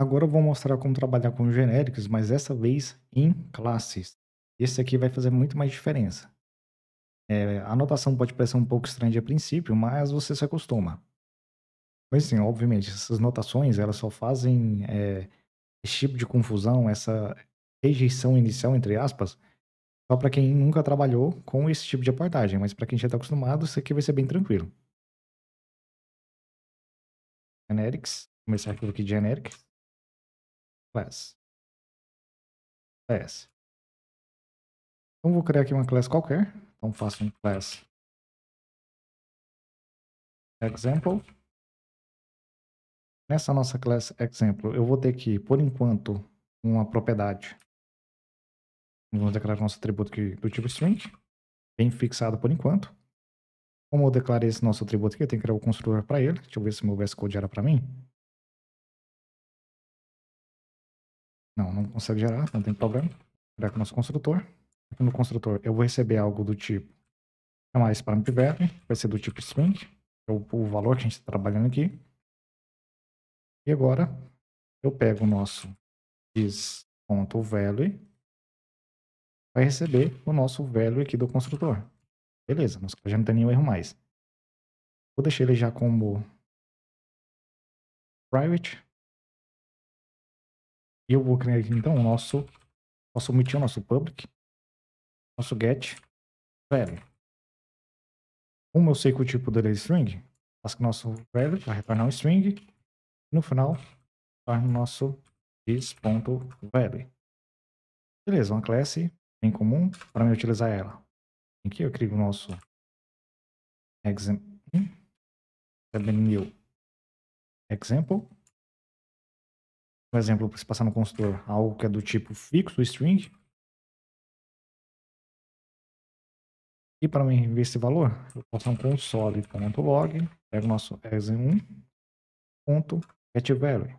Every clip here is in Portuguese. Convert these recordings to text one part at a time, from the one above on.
Agora eu vou mostrar como trabalhar com genéricos, mas dessa vez em classes. Esse aqui vai fazer muito mais diferença. É, a anotação pode parecer um pouco estranha a princípio, mas você se acostuma. Mas sim, obviamente, essas notações elas só fazem é, esse tipo de confusão, essa rejeição inicial, entre aspas, só para quem nunca trabalhou com esse tipo de apartagem. Mas para quem já está acostumado, isso aqui vai ser bem tranquilo. Generics, começar aqui de Generics. Class. Class. Então vou criar aqui uma class qualquer. Então faço um class example. Nessa nossa class example, eu vou ter aqui, por enquanto, uma propriedade. Vamos declarar nosso atributo aqui do tipo string, bem fixado por enquanto. Como eu declarei esse nosso atributo aqui, eu tenho que criar o construtor para ele. Deixa eu ver se meu VS Code era para mim. Não, não consegue gerar, não tem problema. Criar com o nosso construtor. Aqui no construtor eu vou receber algo do tipo chamar é esse parâmetro value, vai ser do tipo string, é o, o valor que a gente está trabalhando aqui. E agora eu pego o nosso is.value, vai receber o nosso value aqui do construtor. Beleza, nosso já não tem nenhum erro mais. Vou deixar ele já como private, eu vou criar aqui, então, o nosso, nosso o nosso public, nosso get value. Como eu sei que o tipo dele é string, faço que o nosso value vai retornar um string. E no final, torna o nosso this.value. Beleza, uma classe bem comum. Para me utilizar ela, aqui eu crio o nosso exam, hum? example por exemplo, se passar no consultor, algo que é do tipo fixo, string, E para mim ver esse valor, eu posso um console.log, pego o nosso as1.getValue.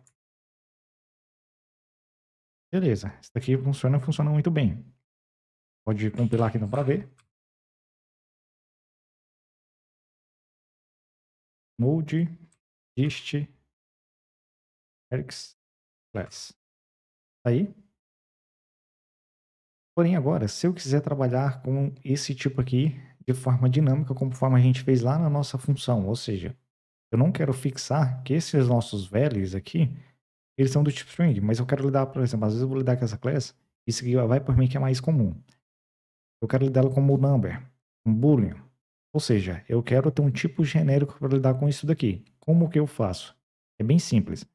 Beleza, isso daqui funciona, funciona muito bem. Pode compilar aqui não para ver. Node, dist, Erics, class. Aí. Porém, agora, se eu quiser trabalhar com esse tipo aqui de forma dinâmica, conforme a gente fez lá na nossa função, ou seja, eu não quero fixar que esses nossos values aqui, eles são do tipo string, mas eu quero lidar, por exemplo, às vezes eu vou lidar com essa class, isso aqui vai por mim que é mais comum. Eu quero lidar como number, um boolean. Ou seja, eu quero ter um tipo genérico para lidar com isso daqui. Como que eu faço? É bem simples.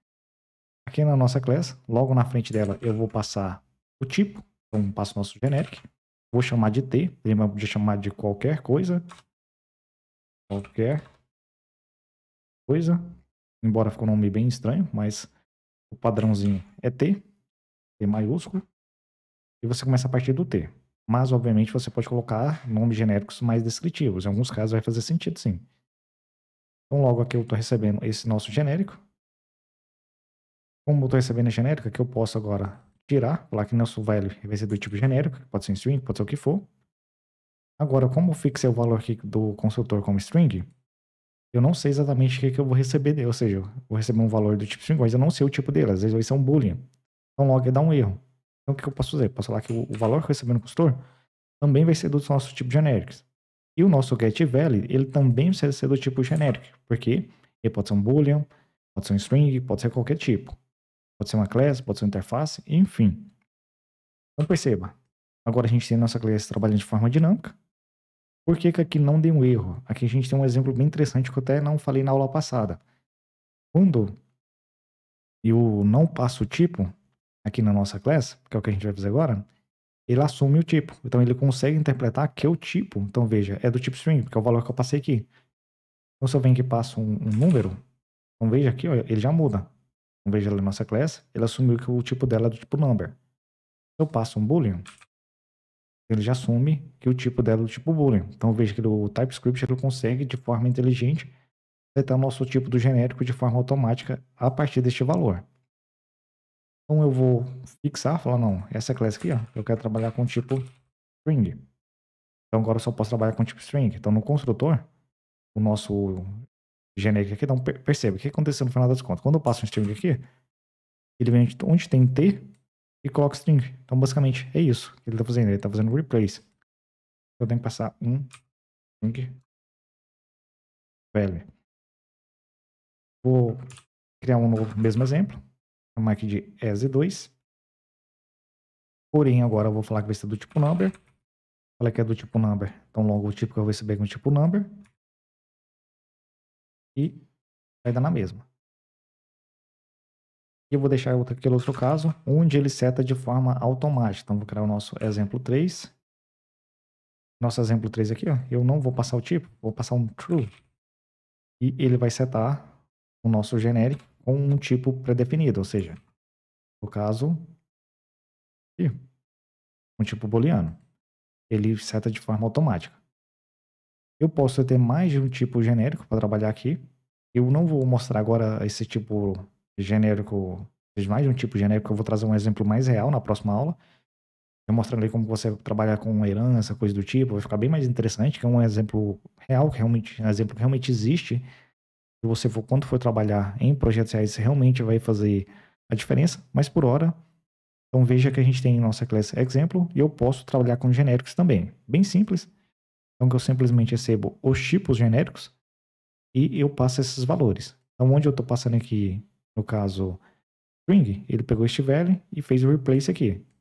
Aqui na nossa class, logo na frente dela, eu vou passar o tipo. Então, passo o nosso generic. Vou chamar de T. ele de chamar de qualquer coisa. Qualquer coisa. Embora ficou um nome bem estranho, mas o padrãozinho é T. T maiúsculo. E você começa a partir do T. Mas, obviamente, você pode colocar nomes genéricos mais descritivos. Em alguns casos vai fazer sentido, sim. Então, logo aqui eu estou recebendo esse nosso genérico. Como estou recebendo a genérica, que eu posso agora tirar, falar que nosso value vai ser do tipo genérico, pode ser string, pode ser o que for. Agora, como eu fixei é o valor aqui do consultor como string, eu não sei exatamente o que, que eu vou receber dele. Ou seja, eu vou receber um valor do tipo string, mas eu não sei o tipo dele. Às vezes vai ser um boolean. Então logo dá um erro. Então o que eu posso fazer? Posso falar que o, valor que eu recebi no consultor também vai ser do nosso tipo genérico. E o nosso get value, ele também vai ser do tipo genérico, Porque ele pode ser um boolean, pode ser um string, pode ser qualquer tipo pode ser uma classe, pode ser uma interface, enfim. Então perceba, agora a gente tem a nossa classe trabalhando de forma dinâmica. Por que, que aqui não deu um erro? Aqui a gente tem um exemplo bem interessante que eu até não falei na aula passada. Quando eu não passo o tipo aqui na nossa classe, que é o que a gente vai fazer agora, ele assume o tipo. Então ele consegue interpretar que é o tipo. Então veja, é do tipo string, porque é o valor que eu passei aqui. Então se eu venho aqui e passo um, um número, então veja aqui, ó, ele já muda um veja ela na nossa classe, ele assumiu que o tipo dela é do tipo number. Se eu passo um boolean, ele já assume que o tipo dela é do tipo boolean. Então veja que o TypeScript ele consegue, de forma inteligente, setar o nosso tipo do genérico de forma automática a partir deste valor. Então eu vou fixar, falar, não, essa classe aqui, ó, eu quero trabalhar com tipo string. Então agora eu só posso trabalhar com tipo string. Então no construtor, o nosso genérica aqui, então perceba o que aconteceu no final das contas. Quando eu passo um string aqui, ele vem onde tem T e coloca string. Então, basicamente, é isso que ele está fazendo. Ele está fazendo replace. Eu tenho que passar um string value. Vou criar um novo, mesmo exemplo. Chamar é aqui de EZ2. Porém, agora eu vou falar que vai ser do tipo number. Falar que é do tipo number. Então, logo o tipo que é eu vou receber com o tipo number e vai dar na mesma. E eu vou deixar outro, aquele outro caso, onde ele seta de forma automática. Então, vou criar o nosso exemplo 3. Nosso exemplo 3 aqui, ó, eu não vou passar o tipo, vou passar um true. E ele vai setar o nosso genérico com um tipo pré-definido, ou seja, no caso, um tipo booleano. Ele seta de forma automática. Eu posso ter mais de um tipo genérico para trabalhar aqui. Eu não vou mostrar agora esse tipo genérico, mais de um tipo genérico, eu vou trazer um exemplo mais real na próxima aula. Eu mostrando ali como você trabalhar com herança, coisa do tipo, vai ficar bem mais interessante, que é um exemplo real, que realmente, um exemplo que realmente existe. Se você for, quando for trabalhar em projetos reais, realmente vai fazer a diferença, mas por hora. Então veja que a gente tem nossa classe exemplo e eu posso trabalhar com genéricos também. Bem simples. Então eu simplesmente recebo os tipos genéricos e eu passo esses valores. Então onde eu estou passando aqui, no caso string, ele pegou este value e fez o replace aqui.